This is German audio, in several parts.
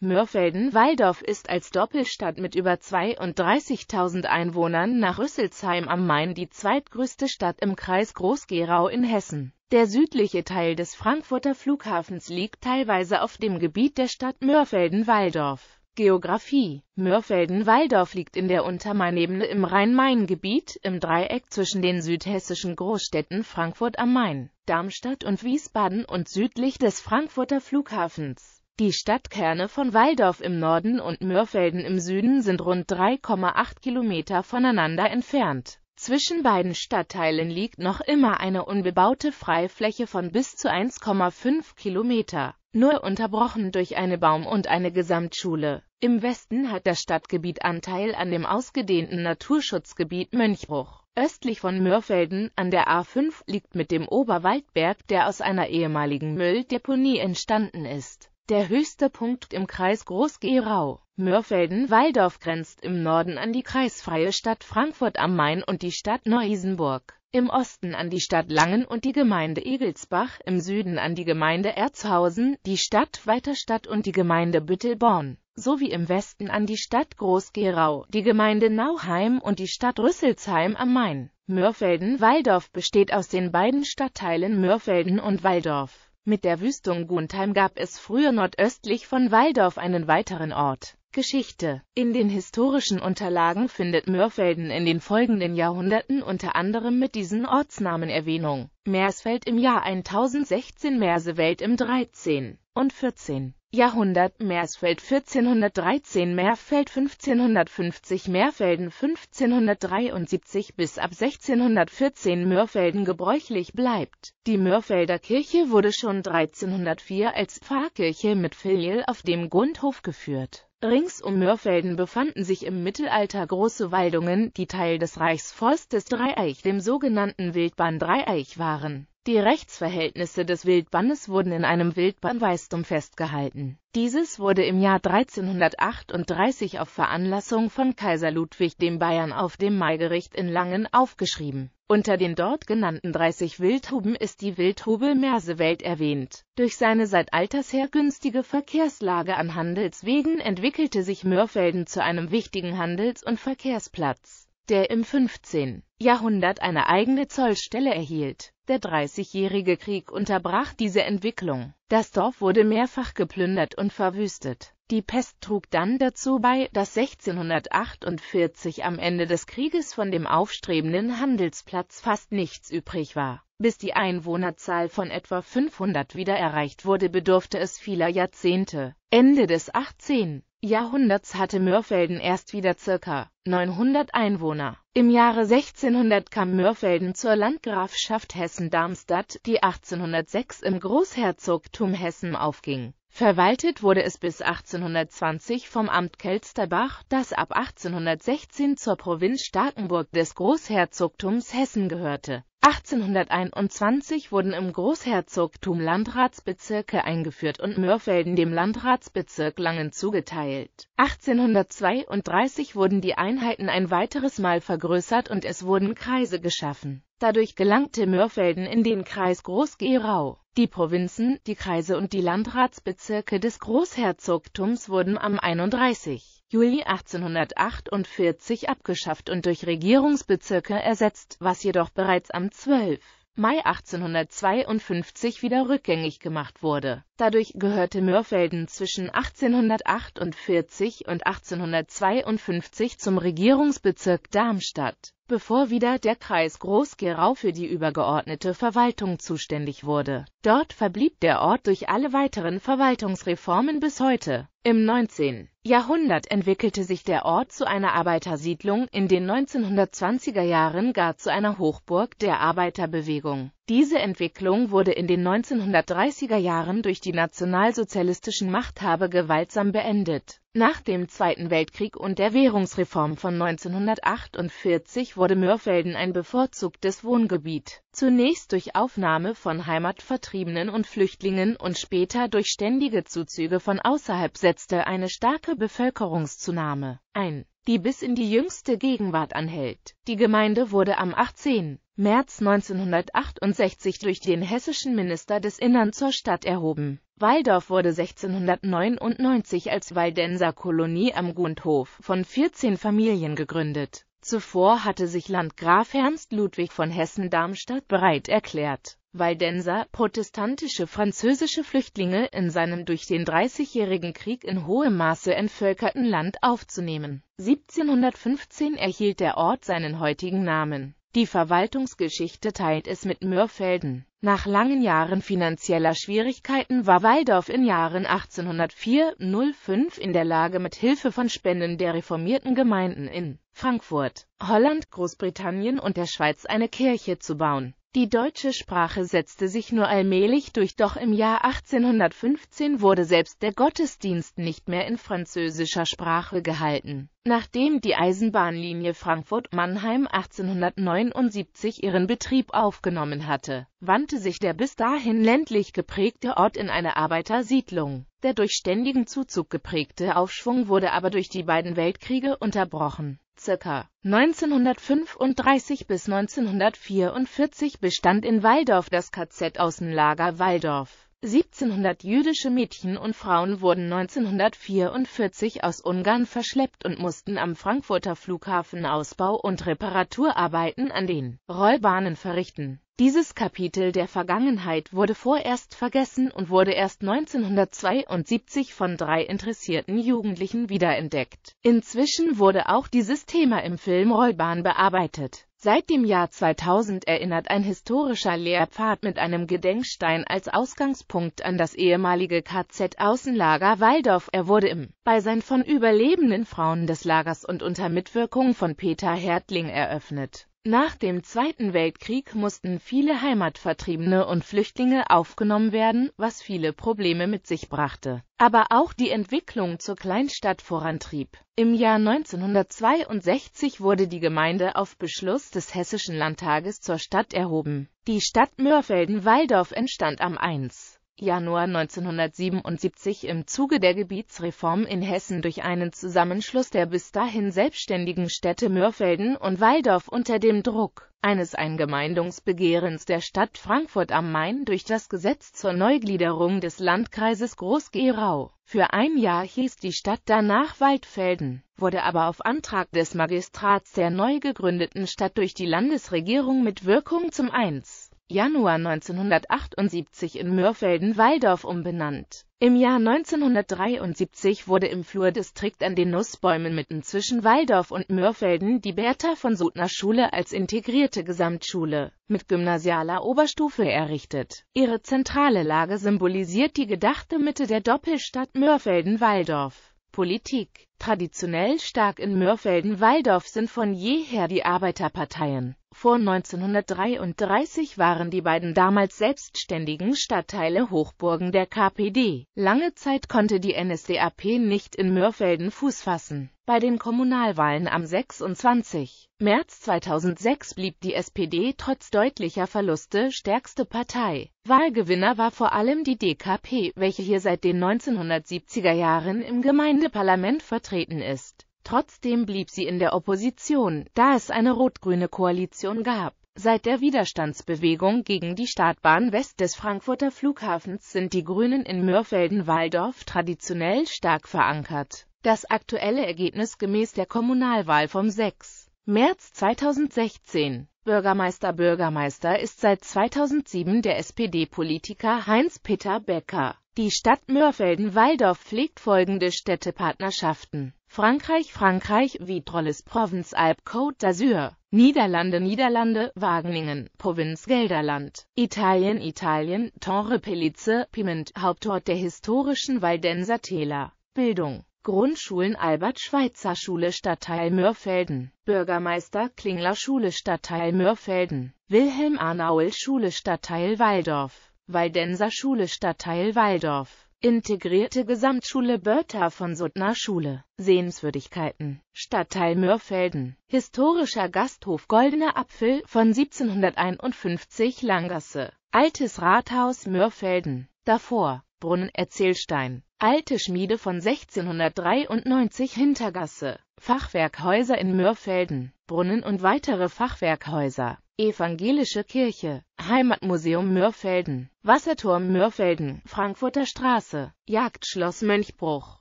Mörfelden-Walldorf ist als Doppelstadt mit über 32.000 Einwohnern nach Rüsselsheim am Main die zweitgrößte Stadt im Kreis Groß-Gerau in Hessen. Der südliche Teil des Frankfurter Flughafens liegt teilweise auf dem Gebiet der Stadt Mörfelden-Walldorf. Geografie Mörfelden-Walldorf liegt in der Untermainebene im Rhein-Main-Gebiet, im Dreieck zwischen den südhessischen Großstädten Frankfurt am Main, Darmstadt und Wiesbaden und südlich des Frankfurter Flughafens die Stadtkerne von Waldorf im Norden und Mörfelden im Süden sind rund 3,8 Kilometer voneinander entfernt. Zwischen beiden Stadtteilen liegt noch immer eine unbebaute Freifläche von bis zu 1,5 Kilometer, nur unterbrochen durch eine Baum- und eine Gesamtschule. Im Westen hat das Stadtgebiet Anteil an dem ausgedehnten Naturschutzgebiet Mönchbruch. Östlich von Mörfelden an der A5 liegt mit dem Oberwaldberg, der aus einer ehemaligen Mülldeponie entstanden ist der höchste Punkt im Kreis Groß-Gerau. Mörfelden-Walldorf grenzt im Norden an die kreisfreie Stadt Frankfurt am Main und die Stadt Neu-Isenburg, im Osten an die Stadt Langen und die Gemeinde Egelsbach, im Süden an die Gemeinde Erzhausen, die Stadt Weiterstadt und die Gemeinde Büttelborn, sowie im Westen an die Stadt Groß-Gerau, die Gemeinde Nauheim und die Stadt Rüsselsheim am Main. Mörfelden-Walldorf besteht aus den beiden Stadtteilen Mörfelden und Walldorf. Mit der Wüstung Guntheim gab es früher nordöstlich von Waldorf einen weiteren Ort. Geschichte In den historischen Unterlagen findet Mörfelden in den folgenden Jahrhunderten unter anderem mit diesen Ortsnamen Erwähnung. Mersfeld im Jahr 1016 Mersewelt im 13. und 14. Jahrhundert Mersfeld 1413 Merfeld 1550 Merfelden 1573 bis ab 1614 Mörfelden gebräuchlich bleibt. Die Mörfelder Kirche wurde schon 1304 als Pfarrkirche mit Filial auf dem Grundhof geführt. Rings um Mörfelden befanden sich im Mittelalter große Waldungen, die Teil des Reichsforstes Dreieich, dem sogenannten Wildbahn-Dreieich waren die Rechtsverhältnisse des Wildbannes wurden in einem Wildbannweistum festgehalten. Dieses wurde im Jahr 1338 auf Veranlassung von Kaiser Ludwig dem Bayern auf dem Maigericht in Langen aufgeschrieben. Unter den dort genannten 30 Wildhuben ist die Wildhube Mersewelt erwähnt. Durch seine seit alters her günstige Verkehrslage an Handelswegen entwickelte sich Mörfelden zu einem wichtigen Handels- und Verkehrsplatz der im 15. Jahrhundert eine eigene Zollstelle erhielt. Der Dreißigjährige Krieg unterbrach diese Entwicklung. Das Dorf wurde mehrfach geplündert und verwüstet. Die Pest trug dann dazu bei, dass 1648 am Ende des Krieges von dem aufstrebenden Handelsplatz fast nichts übrig war bis die Einwohnerzahl von etwa 500 wieder erreicht wurde, bedurfte es vieler Jahrzehnte. Ende des 18. Jahrhunderts hatte Mörfelden erst wieder ca. 900 Einwohner. Im Jahre 1600 kam Mörfelden zur Landgrafschaft Hessen-Darmstadt, die 1806 im Großherzogtum Hessen aufging. Verwaltet wurde es bis 1820 vom Amt Kelsterbach, das ab 1816 zur Provinz Starkenburg des Großherzogtums Hessen gehörte. 1821 wurden im Großherzogtum Landratsbezirke eingeführt und Mörfelden dem Landratsbezirk Langen zugeteilt. 1832 wurden die Einheiten ein weiteres Mal vergrößert und es wurden Kreise geschaffen. Dadurch gelangte Mörfelden in den Kreis Groß-Gerau. Die Provinzen, die Kreise und die Landratsbezirke des Großherzogtums wurden am 31. Juli 1848 abgeschafft und durch Regierungsbezirke ersetzt, was jedoch bereits am 12. Mai 1852 wieder rückgängig gemacht wurde Dadurch gehörte Mörfelden zwischen 1848 und 1852 zum Regierungsbezirk Darmstadt, bevor wieder der Kreis Groß-Gerau für die übergeordnete Verwaltung zuständig wurde. Dort verblieb der Ort durch alle weiteren Verwaltungsreformen bis heute. Im 19. Jahrhundert entwickelte sich der Ort zu einer Arbeitersiedlung, in den 1920er Jahren gar zu einer Hochburg der Arbeiterbewegung diese Entwicklung wurde in den 1930er Jahren durch die nationalsozialistischen Machthaber gewaltsam beendet. Nach dem Zweiten Weltkrieg und der Währungsreform von 1948 wurde Mörfelden ein bevorzugtes Wohngebiet, zunächst durch Aufnahme von Heimatvertriebenen und Flüchtlingen und später durch ständige Zuzüge von außerhalb setzte eine starke Bevölkerungszunahme ein die bis in die jüngste Gegenwart anhält. Die Gemeinde wurde am 18. März 1968 durch den hessischen Minister des Innern zur Stadt erhoben. Waldorf wurde 1699 als Waldenser Kolonie am Gundhof von 14 Familien gegründet. Zuvor hatte sich Landgraf Ernst Ludwig von Hessen-Darmstadt bereit erklärt, Waldenser protestantische französische Flüchtlinge in seinem durch den Dreißigjährigen Krieg in hohem Maße entvölkerten Land aufzunehmen. 1715 erhielt der Ort seinen heutigen Namen. Die Verwaltungsgeschichte teilt es mit Mörfelden. Nach langen Jahren finanzieller Schwierigkeiten war Waldorf in Jahren 1804-05 in der Lage, mit Hilfe von Spenden der reformierten Gemeinden in Frankfurt, Holland, Großbritannien und der Schweiz eine Kirche zu bauen. Die deutsche Sprache setzte sich nur allmählich durch, doch im Jahr 1815 wurde selbst der Gottesdienst nicht mehr in französischer Sprache gehalten Nachdem die Eisenbahnlinie Frankfurt-Mannheim 1879 ihren Betrieb aufgenommen hatte, wandte sich der bis dahin ländlich geprägte Ort in eine Arbeitersiedlung. Der durch ständigen Zuzug geprägte Aufschwung wurde aber durch die beiden Weltkriege unterbrochen. Circa 1935 bis 1944 bestand in Waldorf das KZ-Außenlager Waldorf. 1700 jüdische Mädchen und Frauen wurden 1944 aus Ungarn verschleppt und mussten am Frankfurter Flughafen Ausbau- und Reparaturarbeiten an den Rollbahnen verrichten. Dieses Kapitel der Vergangenheit wurde vorerst vergessen und wurde erst 1972 von drei interessierten Jugendlichen wiederentdeckt. Inzwischen wurde auch dieses Thema im Film Rollbahn bearbeitet. Seit dem Jahr 2000 erinnert ein historischer Lehrpfad mit einem Gedenkstein als Ausgangspunkt an das ehemalige KZ-Außenlager Waldorf. Er wurde im Beisein von überlebenden Frauen des Lagers und unter Mitwirkung von Peter Hertling eröffnet nach dem Zweiten Weltkrieg mussten viele Heimatvertriebene und Flüchtlinge aufgenommen werden, was viele Probleme mit sich brachte, aber auch die Entwicklung zur Kleinstadt vorantrieb. Im Jahr 1962 wurde die Gemeinde auf Beschluss des Hessischen Landtages zur Stadt erhoben. Die Stadt Mörfelden-Walldorf entstand am 1. Januar 1977 im Zuge der Gebietsreform in Hessen durch einen Zusammenschluss der bis dahin selbstständigen Städte Mörfelden und Waldorf unter dem Druck eines Eingemeindungsbegehrens der Stadt Frankfurt am Main durch das Gesetz zur Neugliederung des Landkreises Groß-Gerau. Für ein Jahr hieß die Stadt danach Waldfelden, wurde aber auf Antrag des Magistrats der neu gegründeten Stadt durch die Landesregierung mit Wirkung zum 1. Januar 1978 in Mürfelden-Walldorf umbenannt. Im Jahr 1973 wurde im Flurdistrikt an den Nussbäumen mitten zwischen Walldorf und Mürfelden die Bertha von Suttner Schule als integrierte Gesamtschule mit gymnasialer Oberstufe errichtet. Ihre zentrale Lage symbolisiert die gedachte Mitte der Doppelstadt Mürfelden-Walldorf. Politik Traditionell stark in Mürfelden-Walldorf sind von jeher die Arbeiterparteien vor 1933 waren die beiden damals selbstständigen Stadtteile Hochburgen der KPD. Lange Zeit konnte die NSDAP nicht in Mörfelden Fuß fassen. Bei den Kommunalwahlen am 26. März 2006 blieb die SPD trotz deutlicher Verluste stärkste Partei. Wahlgewinner war vor allem die DKP, welche hier seit den 1970er Jahren im Gemeindeparlament vertreten ist. Trotzdem blieb sie in der Opposition, da es eine rot-grüne Koalition gab. Seit der Widerstandsbewegung gegen die Startbahn west des Frankfurter Flughafens sind die Grünen in Mörfelden-Walldorf traditionell stark verankert. Das aktuelle Ergebnis gemäß der Kommunalwahl vom 6. März 2016. Bürgermeister Bürgermeister ist seit 2007 der SPD-Politiker Heinz-Peter Becker. Die Stadt Mörfelden-Walldorf pflegt folgende Städtepartnerschaften. Frankreich Frankreich Vitrolles Provinz Alp, Côte d'Azur Niederlande Niederlande Wageningen Provinz Gelderland Italien Italien Torre Pellice Piment Hauptort der historischen Waldenser Täler Bildung Grundschulen Albert Schweitzer Schule Stadtteil Mörfelden, Bürgermeister Klingler Schule Stadtteil Mörfelden, Wilhelm Arnaul Schule Stadtteil Waldorf, Waldenser Schule Stadtteil Waldorf. Integrierte Gesamtschule Börtha von Suttner Schule. Sehenswürdigkeiten. Stadtteil Mörfelden. Historischer Gasthof Goldener Apfel von 1751 Langasse. Altes Rathaus Mörfelden. Davor. Brunnen Erzählstein. Alte Schmiede von 1693 Hintergasse. Fachwerkhäuser in Mörfelden. Brunnen und weitere Fachwerkhäuser. Evangelische Kirche, Heimatmuseum Mörfelden, Wasserturm Mörfelden, Frankfurter Straße, Jagdschloss Mönchbruch,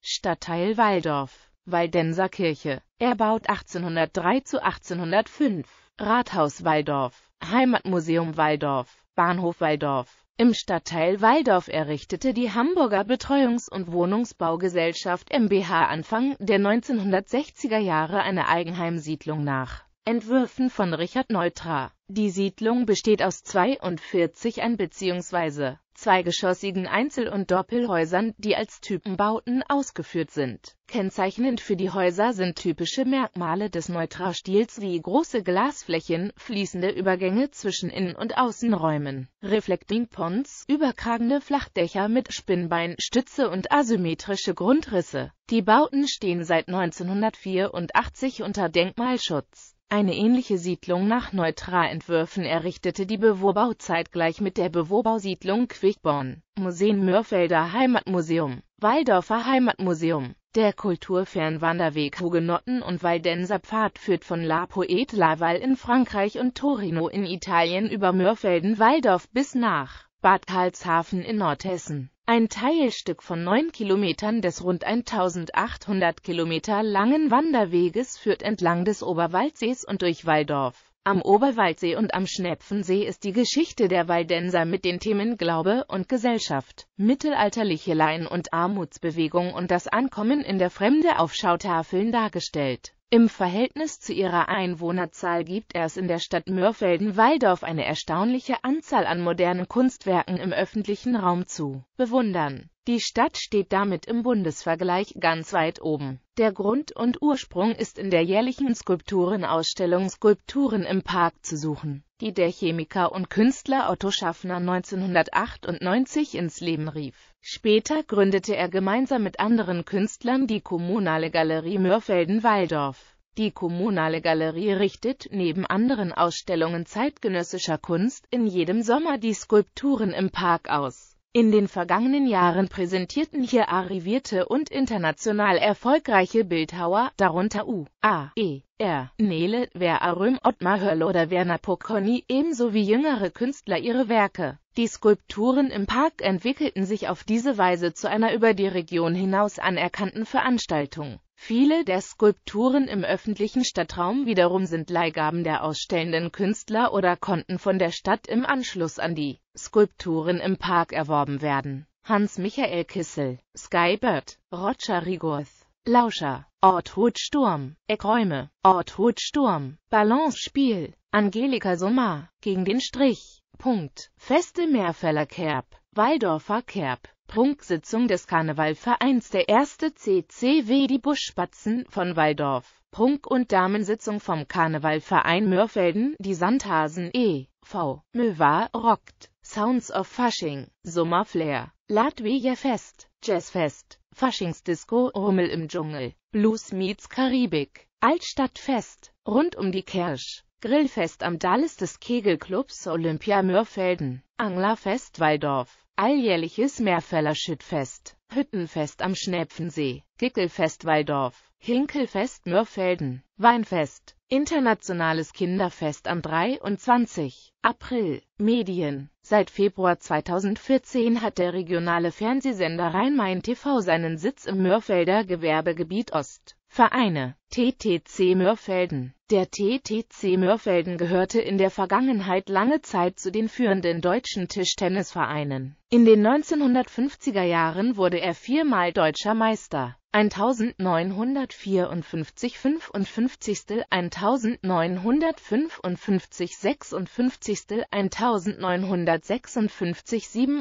Stadtteil Waldorf, Waldenser Kirche, erbaut 1803 zu 1805, Rathaus Waldorf, Heimatmuseum Waldorf, Bahnhof Waldorf. Im Stadtteil Waldorf errichtete die Hamburger Betreuungs- und Wohnungsbaugesellschaft MBH Anfang der 1960er Jahre eine Eigenheimsiedlung nach Entwürfen von Richard Neutra. Die Siedlung besteht aus 42 ein- bzw. zweigeschossigen Einzel- und Doppelhäusern, die als Typenbauten ausgeführt sind. Kennzeichnend für die Häuser sind typische Merkmale des Neutra-Stils wie große Glasflächen, fließende Übergänge zwischen Innen- und Außenräumen, Reflecting Ponds, überkragende Flachdächer mit Spinnbeinstütze und asymmetrische Grundrisse. Die Bauten stehen seit 1984 unter Denkmalschutz. Eine ähnliche Siedlung nach Neutralentwürfen errichtete die Bewohrbau zeitgleich mit der Bewohbausiedlung Quickborn. Museen Mörfelder Heimatmuseum, Waldorfer Heimatmuseum, der Kulturfernwanderweg Hugenotten und Waldenser Pfad führt von La Poete Laval in Frankreich und Torino in Italien über Mörfelden-Waldorf bis nach Bad Karlshafen in Nordhessen. Ein Teilstück von 9 Kilometern des rund 1800 Kilometer langen Wanderweges führt entlang des Oberwaldsees und durch Waldorf. Am Oberwaldsee und am Schnepfensee ist die Geschichte der Waldenser mit den Themen Glaube und Gesellschaft, mittelalterliche Laien- und Armutsbewegung und das Ankommen in der Fremde auf Schautafeln dargestellt. Im Verhältnis zu ihrer Einwohnerzahl gibt es in der Stadt Mörfelden-Walldorf eine erstaunliche Anzahl an modernen Kunstwerken im öffentlichen Raum zu bewundern. Die Stadt steht damit im Bundesvergleich ganz weit oben. Der Grund und Ursprung ist in der jährlichen Skulpturenausstellung Skulpturen im Park zu suchen die der Chemiker und Künstler Otto Schaffner 1998 ins Leben rief. Später gründete er gemeinsam mit anderen Künstlern die Kommunale Galerie Mörfelden-Walldorf. Die Kommunale Galerie richtet neben anderen Ausstellungen zeitgenössischer Kunst in jedem Sommer die Skulpturen im Park aus. In den vergangenen Jahren präsentierten hier arrivierte und international erfolgreiche Bildhauer, darunter U. A. E. R. Nele, Wer Aröm, Ottmar Höll oder Werner Pocconi, ebenso wie jüngere Künstler ihre Werke. Die Skulpturen im Park entwickelten sich auf diese Weise zu einer über die Region hinaus anerkannten Veranstaltung Viele der Skulpturen im öffentlichen Stadtraum wiederum sind Leihgaben der ausstellenden Künstler oder konnten von der Stadt im Anschluss an die Skulpturen im Park erworben werden. Hans-Michael Kissel, Skybird, Roger Rigorth, Lauscher, Orthut Sturm, Eckräume, Orthut Sturm, Balance-Spiel, Angelika Sommer, gegen den Strich, Punkt, Feste Meerfeller Kerb, Waldorfer Kerb, Prunksitzung des Karnevalvereins der erste CCW die Buschspatzen von Waldorf. Prunk- und Damensitzung vom Karnevalverein Mörfelden, die Sandhasen e.V. Möwar rockt. Sounds of Fasching, Flair, Latvia Fest, Jazzfest, Faschingsdisco, Rummel im Dschungel, Blues meets Karibik, Altstadtfest, rund um die Kersch, Grillfest am Dalles des Kegelclubs Olympia Mörfelden, Anglerfest Waldorf alljährliches Mehrfellerschüttfest, Hüttenfest am Schnäpfensee, Gickelfest Waldorf, Hinkelfest Mörfelden, Weinfest, Internationales Kinderfest am 23. April, Medien. Seit Februar 2014 hat der regionale Fernsehsender Rhein-Main TV seinen Sitz im Mörfelder Gewerbegebiet Ost. Vereine TTC Mörfelden Der TTC Mörfelden gehörte in der Vergangenheit lange Zeit zu den führenden deutschen Tischtennisvereinen. In den 1950er Jahren wurde er viermal deutscher Meister 1954 55. 1955 56. 1956 57.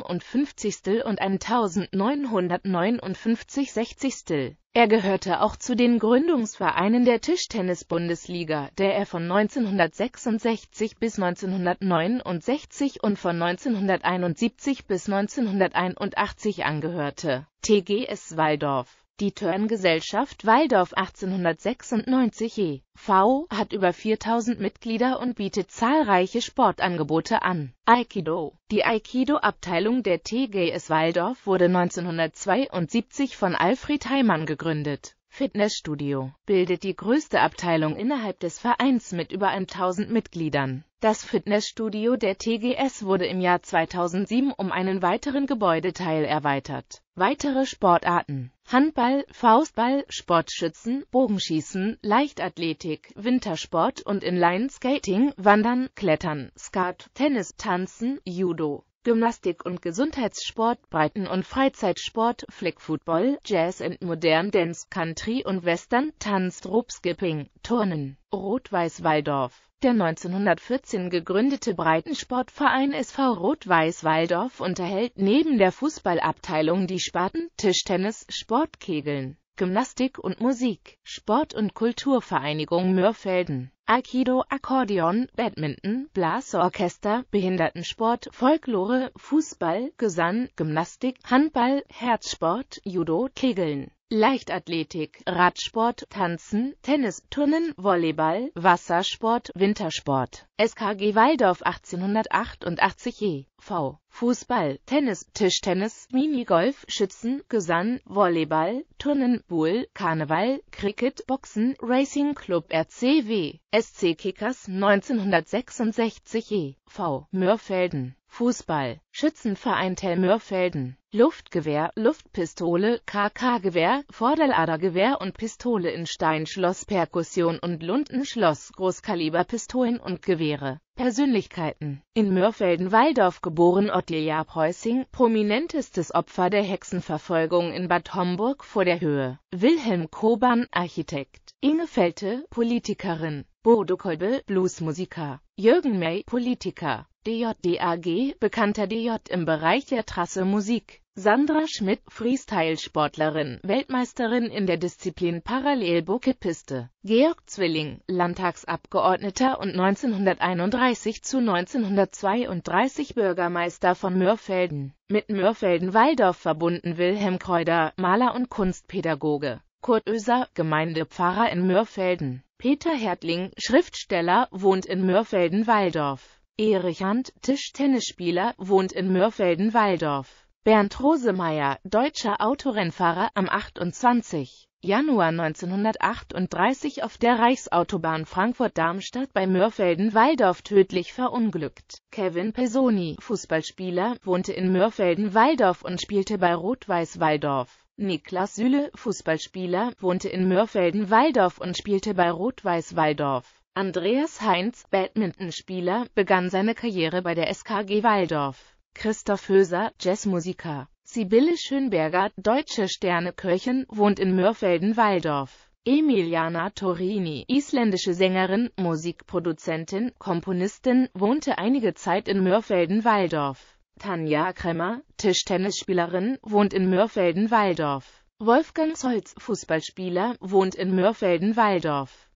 und 1959 60. Er gehörte auch zu den Gründungsvereinen der Tischtennis-Bundesliga, der er von 1966 bis 1969 und von 1971 bis 1981 angehörte. TGS Waldorf die törn Waldorf 1896 e.V. hat über 4000 Mitglieder und bietet zahlreiche Sportangebote an. Aikido Die Aikido-Abteilung der TGS Waldorf wurde 1972 von Alfred Heimann gegründet Fitnessstudio bildet die größte Abteilung innerhalb des Vereins mit über 1000 Mitgliedern. Das Fitnessstudio der TGS wurde im Jahr 2007 um einen weiteren Gebäudeteil erweitert. Weitere Sportarten Handball, Faustball, Sportschützen, Bogenschießen, Leichtathletik, Wintersport und Inline-Skating, Wandern, Klettern, Skat, Tennis, Tanzen, Judo, Gymnastik und Gesundheitssport, Breiten- und Freizeitsport, Flickfootball, Jazz und Modern Dance, Country und Western, Tanz, Rope-Skipping, Turnen, Rot-Weiß-Waldorf. Der 1914 gegründete Breitensportverein SV Rot-Weiß-Waldorf unterhält neben der Fußballabteilung die Sparten Tischtennis, Sportkegeln, Gymnastik und Musik, Sport- und Kulturvereinigung Mörfelden, Aikido, Akkordeon, Badminton, Blasorchester, Behindertensport, Folklore, Fußball, Gesang, Gymnastik, Handball, Herzsport, Judo, Kegeln. Leichtathletik, Radsport, Tanzen, Tennis, Turnen, Volleyball, Wassersport, Wintersport, SKG Waldorf 1888 e.V., Fußball, Tennis, Tischtennis, Minigolf, Schützen, Gesang, Volleyball, Turnen, Bull, Karneval, Cricket, Boxen, Racing Club RCW, SC Kickers 1966 e.V., V. Mörfelden Fußball, Schützenverein Telmörfelden, Luftgewehr, Luftpistole, KK-Gewehr, Vorderladergewehr und Pistole in Steinschloss, Perkussion und Lundenschloss, Schloss, Großkaliberpistolen und Gewehre. Persönlichkeiten In Mörfelden-Walldorf geboren Ottilia Preußing, prominentestes Opfer der Hexenverfolgung in Bad Homburg vor der Höhe. Wilhelm Koban, Architekt. Inge Felte, Politikerin. Bodo Kolbe, Bluesmusiker. Jürgen May, Politiker. DJDAG, bekannter DJ im Bereich der Trasse Musik. Sandra Schmidt, Freestyle-Sportlerin, Weltmeisterin in der Disziplin Parallelbucke-Piste. Georg Zwilling, Landtagsabgeordneter und 1931 zu 1932 Bürgermeister von Mörfelden. Mit Mörfelden-Walldorf verbunden Wilhelm Kreuder, Maler und Kunstpädagoge. Kurt Oeser, Gemeindepfarrer in Mörfelden. Peter Hertling, Schriftsteller, wohnt in Mörfelden-Walldorf. Erich Hand, Tischtennisspieler, wohnt in Mörfelden-Walldorf. Bernd Rosemeyer, deutscher Autorennfahrer, am 28. Januar 1938 auf der Reichsautobahn Frankfurt-Darmstadt bei Mörfelden-Walldorf tödlich verunglückt. Kevin Pesoni, Fußballspieler, wohnte in Mörfelden-Walldorf und spielte bei Rot-Weiß-Walldorf. Niklas Süle, Fußballspieler, wohnte in Mörfelden-Walldorf und spielte bei Rot-Weiß-Walldorf. Andreas Heinz, Badmintonspieler, begann seine Karriere bei der SKG Waldorf. Christoph Höser, Jazzmusiker. Sibylle Schönberger, deutsche Sterneköchin, wohnt in Mörfelden-Waldorf. Emiliana Torini, isländische Sängerin, Musikproduzentin, Komponistin, wohnte einige Zeit in Mörfelden-Waldorf. Tanja Kremmer, Tischtennisspielerin, wohnt in Mörfelden-Waldorf. Wolfgang Solz, Fußballspieler, wohnt in Mörfelden-Waldorf.